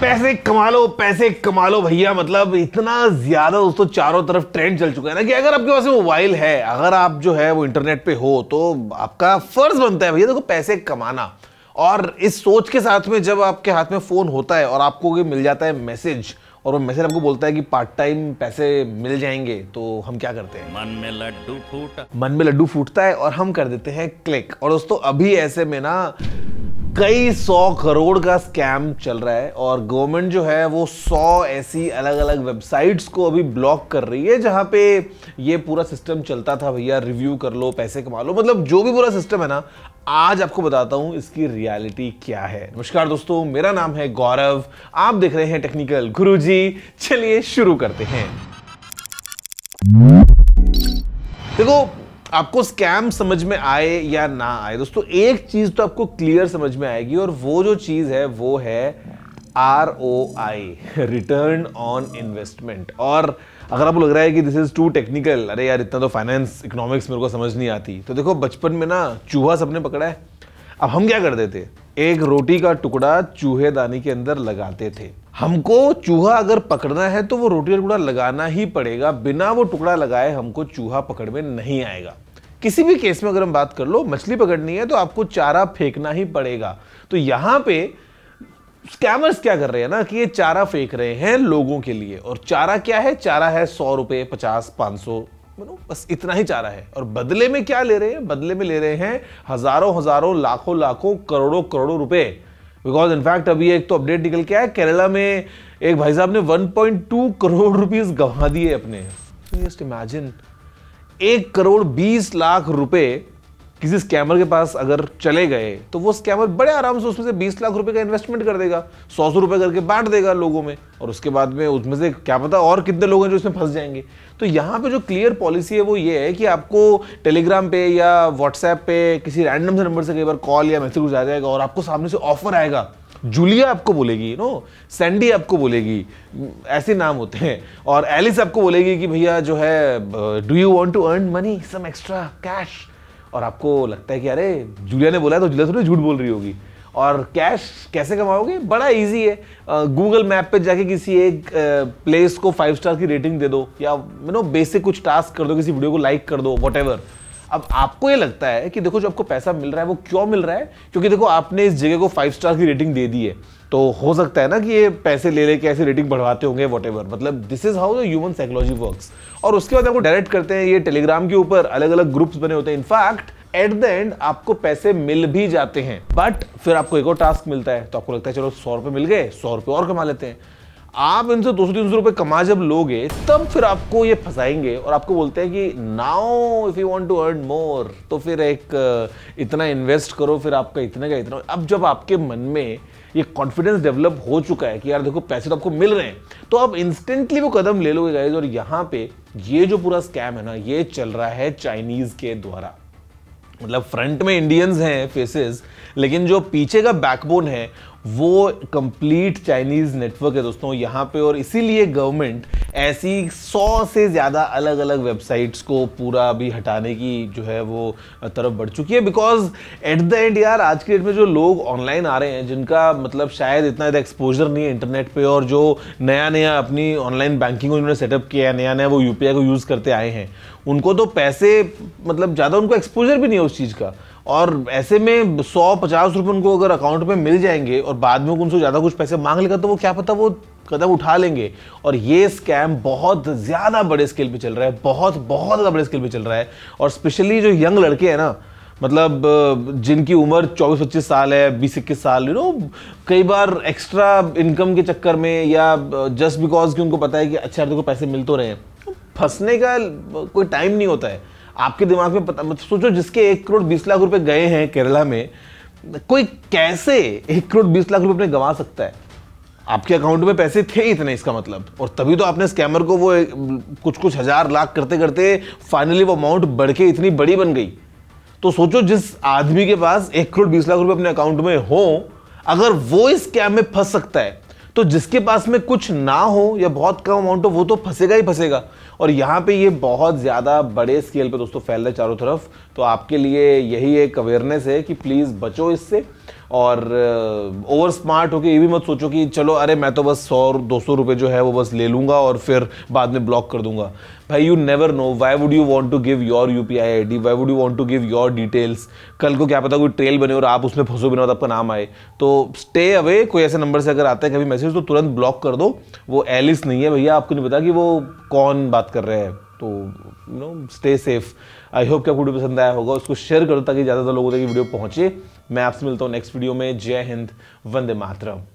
पैसे कमा लो पैसे कमा लो भैया मतलब इतना ज्यादा दोस्तों चारों तरफ ट्रेंड चल चुका है ना कि अगर आपके पास मोबाइल है अगर आप जो है वो इंटरनेट पे हो तो आपका फर्ज बनता है भैया देखो पैसे कमाना और इस सोच के साथ में जब आपके हाथ में फ़ोन होता है और आपको मिल जाता है मैसेज और वो मैसेज आपको बोलता है कि पार्ट टाइम पैसे मिल जाएंगे तो हम क्या करते हैं मन में लड्डू फूट मन में लड्डू फूटता है और हम कर देते हैं क्लिक और दोस्तों अभी ऐसे में ना कई सौ करोड़ का स्कैम चल रहा है और गवर्नमेंट जो है वो सौ ऐसी अलग अलग वेबसाइट्स को अभी ब्लॉक कर रही है जहाँ पे ये पूरा सिस्टम चलता था भैया रिव्यू कर लो पैसे कमा लो मतलब जो भी पूरा सिस्टम है ना आज आपको बताता हूं इसकी रियलिटी क्या है नमस्कार दोस्तों मेरा नाम है गौरव आप देख रहे हैं टेक्निकल गुरु चलिए शुरू करते हैं देखो आपको स्कैम समझ में आए या ना आए दोस्तों एक चीज तो आपको क्लियर समझ में आएगी और वो जो चीज है वो है R O I return on investment और अगर आपको लग रहा है कि दिस इज टू टेक्निकल अरे यार इतना तो फाइनेंस इकोनॉमिक्स मेरे को समझ नहीं आती तो देखो बचपन में ना चूहा सबने पकड़ा है अब हम क्या करते थे एक रोटी का टुकड़ा चूहे दानी के अंदर लगाते थे हमको चूहा अगर पकड़ना है तो वो रोटी का टुकड़ा लगाना ही पड़ेगा बिना वो टुकड़ा लगाए हमको चूहा पकड़ में नहीं आएगा किसी भी केस में अगर हम बात कर लो मछली पकड़नी है तो आपको चारा फेंकना ही पड़ेगा तो यहाँ पे स्कैमर्स क्या कर रहे हैं ना कि ये चारा फेंक रहे हैं लोगों के लिए और चारा क्या है चारा है सौ रुपये पचास पाँच सौ मतलब बस इतना ही चारा है और बदले में क्या ले रहे हैं बदले में ले रहे हैं हजारों हजारों लाखों लाखों करोड़ों करोड़ों रुपए बिकॉज इनफैक्ट अभी एक तो अपडेट निकल के आया केरला में एक भाई साहब ने 1.2 करोड़ रुपीस गंवा दिए अपने जस्ट इमेजिन एक करोड़ बीस लाख रुपए किसी स्कैमर के पास अगर चले गए तो वो स्कैमर बड़े आराम से उसमें से 20 लाख रुपए का इन्वेस्टमेंट कर देगा सौ सौ रुपये करके बांट देगा लोगों में और उसके बाद में उसमें से क्या पता और कितने लोग हैं जो इसमें फंस जाएंगे तो यहाँ पे जो क्लियर पॉलिसी है वो ये है कि आपको टेलीग्राम पे या व्हाट्सएप पे किसी रैंडम से नंबर से कई बार कॉल या मैसेज आ जाएगा और आपको सामने से ऑफर आएगा जूलिया आपको बोलेगी नो सैंडी आपको बोलेगी ऐसे नाम होते हैं और एलिस आपको बोलेगी कि भैया जो है do you want to earn money some extra cash और आपको लगता है कि अरे जूलिया ने बोला तो जूलिया थोड़ी झूठ बोल रही होगी और कैश कैसे कमाओगे बड़ा इजी है गूगल मैप पे जाके किसी एक प्लेस को फाइव स्टार की रेटिंग दे दो या यू नो बेसिक कुछ टास्क कर दो किसी वीडियो को लाइक कर दो वॉट अब आपको ये लगता है कि देखो जो आपको पैसा मिल रहा है वो क्यों मिल रहा है क्योंकि देखो आपने इस जगह को फाइव स्टार की रेटिंग दे दी है तो हो सकता है ना कि ये पैसे ले लेके ऐसे रेटिंग बढ़वाते होंगे वट मतलब this is how the human psychology works और उसके बाद आपको डायरेक्ट करते हैं ये टेलीग्राम के ऊपर अलग अलग ग्रुप्स बने होते हैं इनफैक्ट एट द एंड आपको पैसे मिल भी जाते हैं बट फिर आपको एक और टास्क मिलता है तो आपको लगता है चलो सौ रुपए मिल गए सौ रुपए और कमा लेते हैं आप इनसे दो सौ तीन सौ रुपए कमा जब लोगे तब फिर आपको ये फंसाएंगे और आपको बोलते हैं कि now if you want to earn more तो फिर एक इतना इन्वेस्ट करो फिर आपका इतना का इतना अब जब आपके मन में ये कॉन्फिडेंस डेवलप हो चुका है कि यार देखो पैसे तो आपको मिल रहे हैं तो आप इंस्टेंटली वो कदम ले लोगे गाइज और यहाँ पे ये जो पूरा स्कैम है ना ये चल रहा है चाइनीज के द्वारा मतलब फ्रंट में इंडियंस हैं फेसेस लेकिन जो पीछे का बैकबोन है वो कंप्लीट चाइनीज नेटवर्क है दोस्तों यहाँ पे और इसीलिए गवर्नमेंट ऐसी सौ से ज़्यादा अलग अलग वेबसाइट्स को पूरा अभी हटाने की जो है वो तरफ बढ़ चुकी है बिकॉज एट द एंड यार आज के डेट में जो लोग ऑनलाइन आ रहे हैं जिनका मतलब शायद इतना ज़्यादा एक्सपोजर नहीं है इंटरनेट पे और जो नया नया अपनी ऑनलाइन बैंकिंग उन्होंने सेटअप किया है नया नया वो यूपीआई को यूज़ करते आए हैं उनको तो पैसे मतलब ज़्यादा उनको एक्सपोजर भी नहीं है उस चीज़ का और ऐसे में सौ पचास रुपये उनको अगर अकाउंट में मिल जाएंगे और बाद में उनसे ज़्यादा कुछ पैसे मांग लेगा तो वो क्या पता वो कदम उठा लेंगे और ये स्कैम बहुत ज़्यादा बड़े स्केल पे चल रहा है बहुत बहुत ज़्यादा बड़े स्केल पे चल रहा है और स्पेशली जो यंग लड़के हैं ना मतलब जिनकी उम्र 24-25 साल है बीस इक्कीस साल यू नो कई बार एक्स्ट्रा इनकम के चक्कर में या जस्ट बिकॉज कि उनको पता है कि अच्छा यार देखो पैसे मिल तो रहे हैं फंसने का कोई टाइम नहीं होता है आपके दिमाग में पता सोचो जिसके एक करोड़ बीस लाख रुपए गए हैं केरला में कोई कैसे एक करोड़ बीस लाख रुपए अपने गंवा सकता है आपके अकाउंट में पैसे थे इतने इसका मतलब और तभी तो आपने स्कैमर को वो कुछ कुछ हजार लाख करते करते फाइनली वो अमाउंट बढ़ के इतनी बड़ी बन गई तो सोचो जिस आदमी के पास एक करोड़ बीस लाख रुपए अपने अकाउंट में हो अगर वो इस स्कैम में फंस सकता है तो जिसके पास में कुछ ना हो या बहुत कम अमाउंट हो वो तो फंसेगा ही फंसेगा और यहाँ पे ये बहुत ज़्यादा बड़े स्केल पे दोस्तों फैल रहा है चारों तरफ तो आपके लिए यही एक अवेयरनेस है कि प्लीज़ बचो इससे और ओवर स्मार्ट होके ये भी मत सोचो कि चलो अरे मैं तो बस सौ दो सौ रुपये जो है वो बस ले लूँगा और फिर बाद में ब्लॉक कर दूंगा भाई you never know why would you want to give your U P I I D why would you want to give your details कल को क्या पता कोई ट्रेल बने और आप उसमें फंसो बिना आपका नाम आए तो स्टे अवे कोई ऐसे नंबर से अगर आता है कभी मैसेज तो तुरंत ब्लॉक कर दो वो एलिस नहीं है भैया आपको नहीं पता कि वो कौन बात कर रहे हैं तो you know stay safe I hope कि आपको वीडियो पसंद आया होगा उसको शेयर करो ताकि ज़्यादा लोगों तक वीडियो पहुंचे मैं आपसे मिलता हूँ नेक्स्ट वीडियो में जय हिंद वंदे मातरम